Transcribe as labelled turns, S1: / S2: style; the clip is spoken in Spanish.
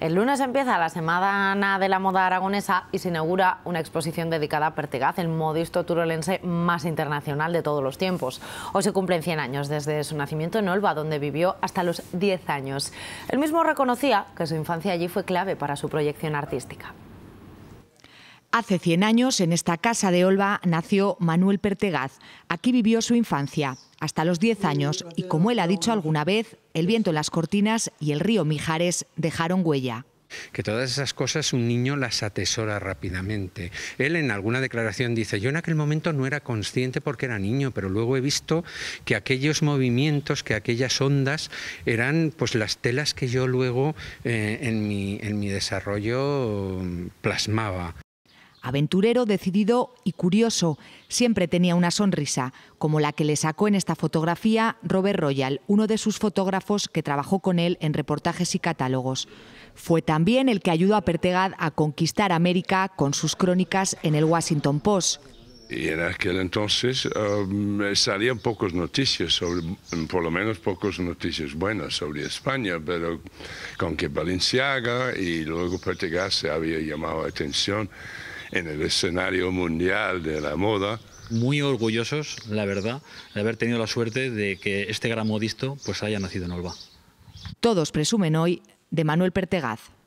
S1: El lunes empieza la Semana de la Moda Aragonesa y se inaugura una exposición dedicada a Pertegaz, el modisto turolense más internacional de todos los tiempos. Hoy se cumplen 100 años desde su nacimiento en Olva, donde vivió hasta los 10 años. Él mismo reconocía que su infancia allí fue clave para su proyección artística.
S2: Hace 100 años, en esta casa de Olva, nació Manuel Pertegaz. Aquí vivió su infancia, hasta los 10 años, y como él ha dicho alguna vez, el viento en las cortinas y el río Mijares dejaron
S3: huella que todas esas cosas un niño las atesora rápidamente. Él en alguna declaración dice, yo en aquel momento no era consciente porque era niño, pero luego he visto que aquellos movimientos, que aquellas ondas eran pues las telas que yo luego eh, en mi desarrollo plasmaba. Aventurero,
S2: decidido y curioso, siempre tenía una sonrisa, como la que le sacó en esta fotografía Robert Royal, uno de sus fotógrafos que trabajó con él en reportajes y catálogos. Fue también el que ayudó a Pertegad a conquistar América con sus crónicas en el Washington Post.
S4: Y en aquel entonces um, salían pocas noticias, sobre, por lo menos pocas noticias buenas sobre España, pero con que Balenciaga y luego Pertegaz se había llamado la atención en el escenario mundial de la moda. Muy orgullosos, la verdad, de haber tenido la suerte
S3: de que este gran modisto pues haya nacido en Olva.
S2: Todos presumen hoy de Manuel Pertegaz.